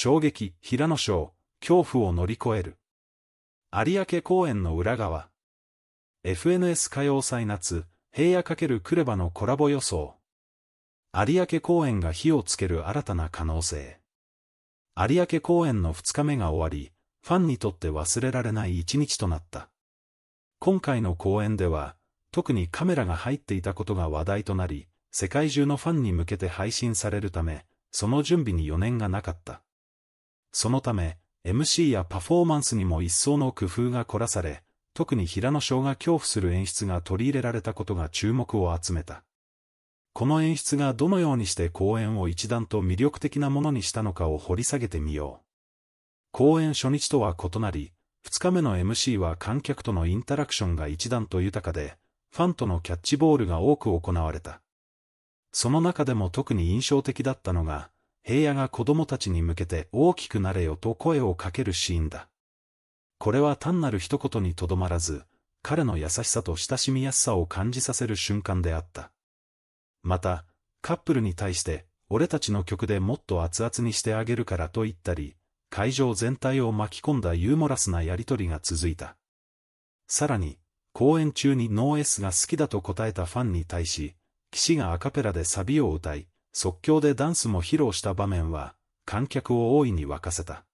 衝撃、平野章、恐怖を乗り越える。有明公園の裏側。FNS 歌謡祭夏、平野×クレバのコラボ予想。有明公園が火をつける新たな可能性。有明公園の2日目が終わり、ファンにとって忘れられない一日となった。今回の公演では、特にカメラが入っていたことが話題となり、世界中のファンに向けて配信されるため、その準備に余念がなかった。そのため、MC やパフォーマンスにも一層の工夫が凝らされ、特に平野翔が恐怖する演出が取り入れられたことが注目を集めた。この演出がどのようにして公演を一段と魅力的なものにしたのかを掘り下げてみよう。公演初日とは異なり、2日目の MC は観客とのインタラクションが一段と豊かで、ファンとのキャッチボールが多く行われた。その中でも特に印象的だったのが、平野が子供たちに向けて大きくなれよと声をかけるシーンだ。これは単なる一言にとどまらず、彼の優しさと親しみやすさを感じさせる瞬間であった。また、カップルに対して、俺たちの曲でもっと熱々にしてあげるからと言ったり、会場全体を巻き込んだユーモラスなやりとりが続いた。さらに、公演中にノーエスが好きだと答えたファンに対し、騎士がアカペラでサビを歌い、即興でダンスも披露した場面は、観客を大いに沸かせた。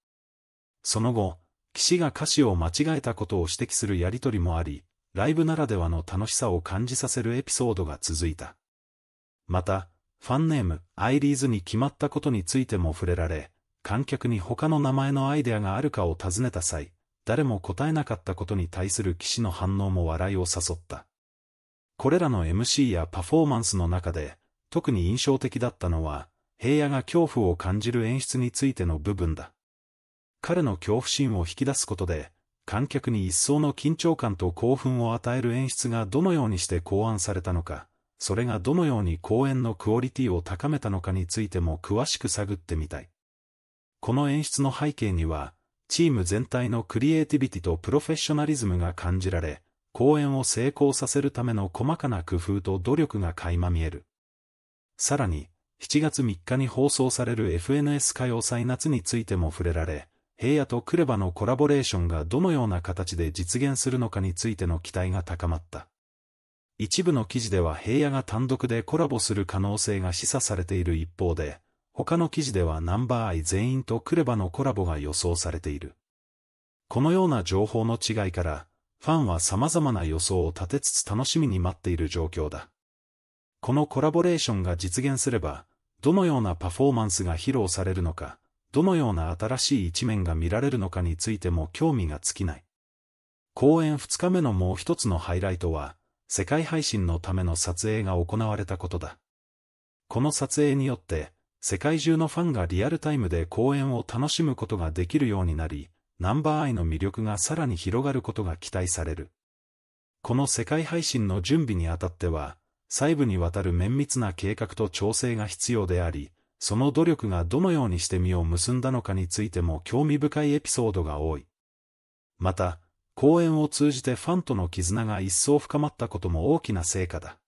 その後、岸が歌詞を間違えたことを指摘するやりとりもあり、ライブならではの楽しさを感じさせるエピソードが続いた。また、ファンネーム、アイリーズに決まったことについても触れられ、観客に他の名前のアイデアがあるかを尋ねた際、誰も答えなかったことに対する騎士の反応も笑いを誘った。これらの MC やパフォーマンスの中で、特に印象的だったのは、平野が恐怖を感じる演出についての部分だ。彼の恐怖心を引き出すことで、観客に一層の緊張感と興奮を与える演出がどのようにして考案されたのか、それがどのように公演のクオリティを高めたのかについても詳しく探ってみたい。この演出の背景には、チーム全体のクリエイティビティとプロフェッショナリズムが感じられ、公演を成功させるための細かな工夫と努力が垣間見える。さらに、7月3日に放送される FNS 歌謡祭夏についても触れられ、平野とクレバのコラボレーションがどのような形で実現するのかについての期待が高まった。一部の記事では平野が単独でコラボする可能性が示唆されている一方で、他の記事ではナンバーアイ全員とクレバのコラボが予想されている。このような情報の違いから、ファンは様々な予想を立てつつ楽しみに待っている状況だ。このコラボレーションが実現すれば、どのようなパフォーマンスが披露されるのか、どのような新しい一面が見られるのかについても興味が尽きない。公演2日目のもう一つのハイライトは、世界配信のための撮影が行われたことだ。この撮影によって、世界中のファンがリアルタイムで公演を楽しむことができるようになり、ナンバーアイの魅力がさらに広がることが期待される。この世界配信の準備にあたっては、細部にわたる綿密な計画と調整が必要であり、その努力がどのようにして実を結んだのかについても興味深いエピソードが多い。また、公演を通じてファンとの絆が一層深まったことも大きな成果だ。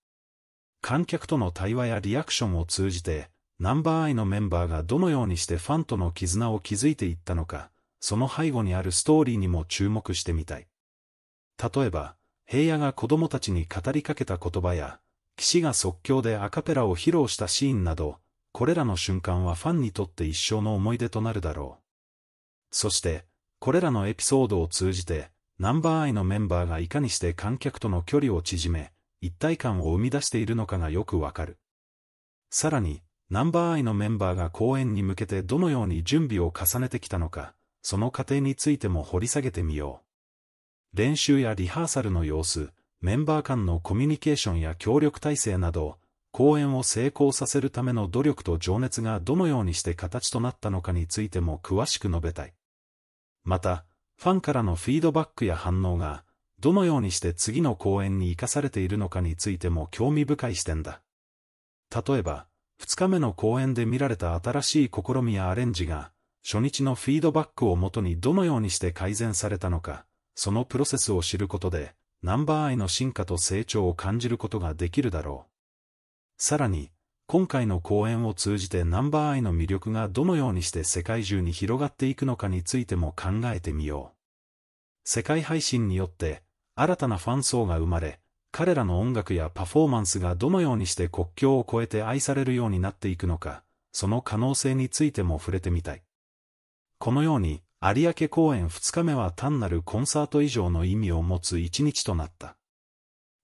観客との対話やリアクションを通じて、ナンバーアイのメンバーがどのようにしてファンとの絆を築いていったのか、その背後にあるストーリーにも注目してみたい。例えば、平野が子供たちに語りかけた言葉や、騎士が即興でアカペラを披露したシーンなど、これらの瞬間はファンにとって一生の思い出となるだろう。そして、これらのエピソードを通じて、ナンバーアイのメンバーがいかにして観客との距離を縮め、一体感を生み出しているのかがよくわかる。さらに、ナンバーアイのメンバーが公演に向けてどのように準備を重ねてきたのか、その過程についても掘り下げてみよう。練習やリハーサルの様子、メンバー間のコミュニケーションや協力体制など、講演を成功させるための努力と情熱がどのようにして形となったのかについても詳しく述べたい。また、ファンからのフィードバックや反応が、どのようにして次の講演に生かされているのかについても興味深い視点だ。例えば、2日目の講演で見られた新しい試みやアレンジが、初日のフィードバックをもとにどのようにして改善されたのか、そのプロセスを知ることで、ナンバーイの進化と成長を感じることができるだろう。さらに、今回の講演を通じてナンバーイの魅力がどのようにして世界中に広がっていくのかについても考えてみよう。世界配信によって、新たなファン層が生まれ、彼らの音楽やパフォーマンスがどのようにして国境を越えて愛されるようになっていくのか、その可能性についても触れてみたい。このように、有明公演2日目は単なるコンサート以上の意味を持つ一日となった。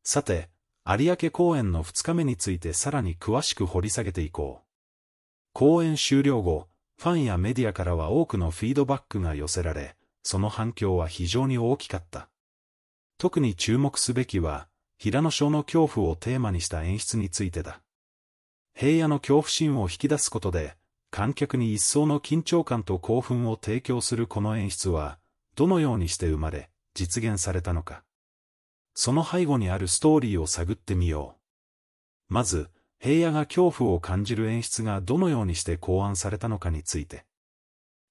さて、有明公演の2日目についてさらに詳しく掘り下げていこう。公演終了後、ファンやメディアからは多くのフィードバックが寄せられ、その反響は非常に大きかった。特に注目すべきは、平野翔の恐怖をテーマにした演出についてだ。平野の恐怖心を引き出すことで、観客に一層の緊張感と興奮を提供するこの演出は、どのようにして生まれ、実現されたのか。その背後にあるストーリーを探ってみよう。まず、平野が恐怖を感じる演出がどのようにして考案されたのかについて。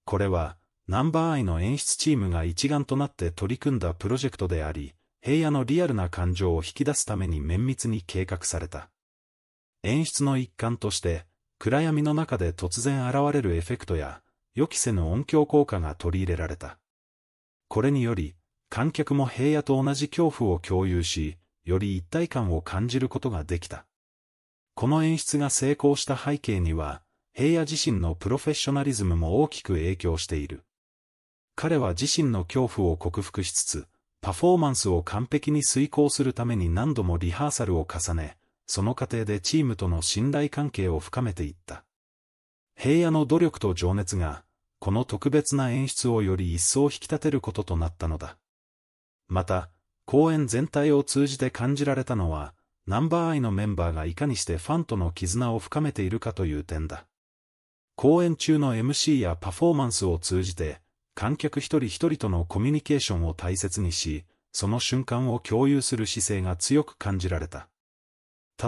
これは、ナンバーアイの演出チームが一丸となって取り組んだプロジェクトであり、平野のリアルな感情を引き出すために綿密に計画された。演出の一環として、暗闇の中で突然現れるエフェクトや、予期せぬ音響効果が取り入れられた。これにより、観客も平野と同じ恐怖を共有し、より一体感を感じることができた。この演出が成功した背景には、平野自身のプロフェッショナリズムも大きく影響している。彼は自身の恐怖を克服しつつ、パフォーマンスを完璧に遂行するために何度もリハーサルを重ね、その過程でチームとの信頼関係を深めていった。平野の努力と情熱が、この特別な演出をより一層引き立てることとなったのだ。また、公演全体を通じて感じられたのは、ナンバーアイのメンバーがいかにしてファンとの絆を深めているかという点だ。公演中の MC やパフォーマンスを通じて、観客一人一人とのコミュニケーションを大切にし、その瞬間を共有する姿勢が強く感じられた。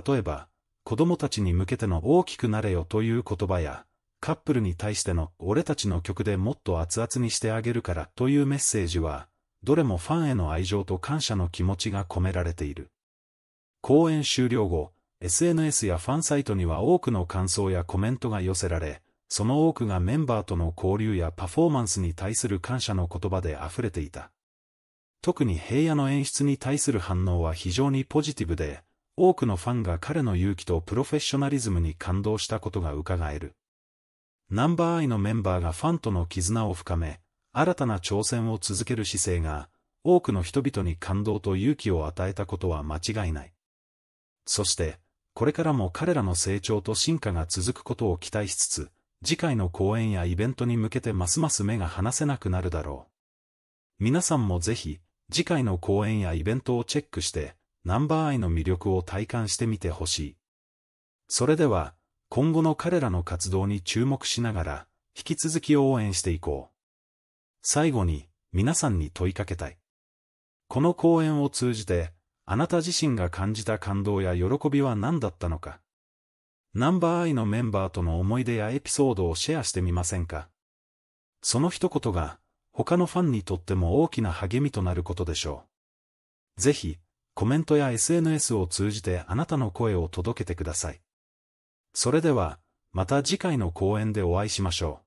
例えば、子供たちに向けての大きくなれよという言葉や、カップルに対しての俺たちの曲でもっと熱々にしてあげるからというメッセージは、どれもファンへの愛情と感謝の気持ちが込められている。公演終了後、SNS やファンサイトには多くの感想やコメントが寄せられ、その多くがメンバーとの交流やパフォーマンスに対する感謝の言葉で溢れていた。特に平野の演出に対する反応は非常にポジティブで、多くのファンが彼の勇気とプロフェッショナリズムに感動したことが伺える。ナンバーアイのメンバーがファンとの絆を深め、新たな挑戦を続ける姿勢が、多くの人々に感動と勇気を与えたことは間違いない。そして、これからも彼らの成長と進化が続くことを期待しつつ、次回の公演やイベントに向けてますます目が離せなくなるだろう。皆さんもぜひ、次回の公演やイベントをチェックして、ナンバーアイの魅力を体感してみてほしい。それでは、今後の彼らの活動に注目しながら、引き続き応援していこう。最後に、皆さんに問いかけたい。この講演を通じて、あなた自身が感じた感動や喜びは何だったのか。ナンバーアイのメンバーとの思い出やエピソードをシェアしてみませんか。その一言が、他のファンにとっても大きな励みとなることでしょう。ぜひ、コメントや SNS を通じてあなたの声を届けてください。それでは、また次回の講演でお会いしましょう。